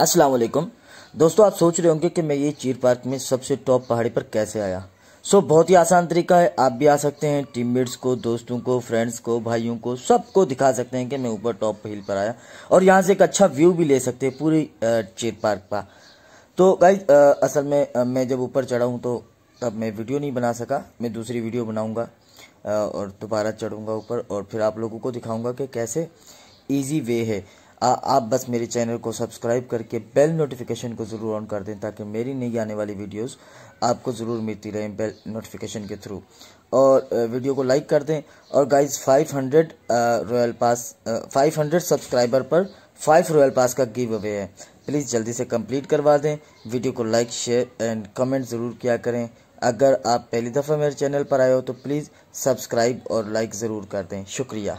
अस्सलाम वालेकुम दोस्तों आप सोच रहे होंगे कि मैं ये चीर पार्क में सबसे टॉप पहाड़ी पर कैसे आया सो बहुत ही आसान तरीका है आप भी आ सकते हैं टीममेट्स को दोस्तों को फ्रेंड्स को भाइयों को सबको दिखा सकते हैं कि मैं ऊपर टॉप हिल पर आया और यहाँ से एक अच्छा व्यू भी ले सकते हैं पूरी चीर पार्क का तो गाइज असल में मैं जब ऊपर चढ़ा हूँ तो तब मैं वीडियो नहीं बना सका मैं दूसरी वीडियो बनाऊँगा और दोबारा चढ़ूँगा ऊपर और फिर आप लोगों को दिखाऊँगा कि कैसे ईजी वे है आ, आप बस मेरे चैनल को सब्सक्राइब करके बेल नोटिफिकेशन को ज़रूर ऑन कर दें ताकि मेरी नई आने वाली वीडियोस आपको ज़रूर मिलती रहें बेल नोटिफिकेशन के थ्रू और वीडियो को लाइक कर दें और गाइस 500 रॉयल पास 500 सब्सक्राइबर पर फाइव रॉयल पास का गिव अवे है प्लीज़ जल्दी से कम्प्लीट करवा दें वीडियो को लाइक शेयर एंड कमेंट ज़रूर किया करें अगर आप पहली दफ़ा मेरे चैनल पर आए हो तो प्लीज़ सब्सक्राइब और लाइक ज़रूर कर दें शुक्रिया